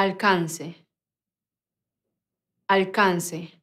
alcance, alcance.